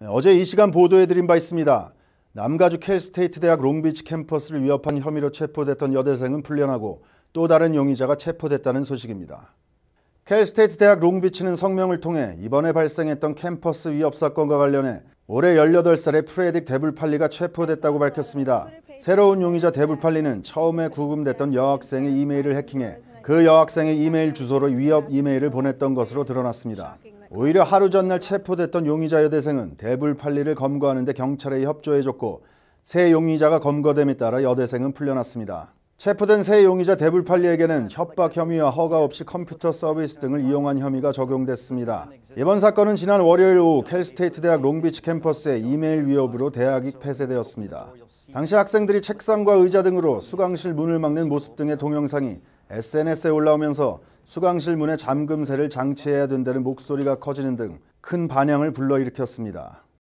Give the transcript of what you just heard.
네, 어제 이 시간 보도해드린 바 있습니다. 남가주 켈스테이트 대학 롱비치 캠퍼스를 위협한 혐의로 체포됐던 여대생은 풀려나고 또 다른 용의자가 체포됐다는 소식입니다. 켈스테이트 대학 롱비치는 성명을 통해 이번에 발생했던 캠퍼스 위협 사건과 관련해 올해 18살의 프레딕 데블팔리가 체포됐다고 밝혔습니다. 새로운 용의자 데블팔리는 처음에 구금됐던 여학생의 이메일을 해킹해 그 여학생의 이메일 주소로 위협 이메일을 보냈던 것으로 드러났습니다. 오히려 하루 전날 체포됐던 용의자 여대생은 대불판리를 검거하는 데 경찰에 협조해줬고 새 용의자가 검거됨에 따라 여대생은 풀려났습니다. 체포된 새 용의자 데블팔리에게는 협박 혐의와 허가 없이 컴퓨터 서비스 등을 이용한 혐의가 적용됐습니다. 이번 사건은 지난 월요일 오후 캘스테이트 대학 롱비치 캠퍼스의 이메일 위협으로 대학이 폐쇄되었습니다. 당시 학생들이 책상과 의자 등으로 수강실 문을 막는 모습 등의 동영상이 SNS에 올라오면서 수강실 문에 잠금쇠를 장치해야 된다는 목소리가 커지는 등 큰 반향을 불러일으켰습니다.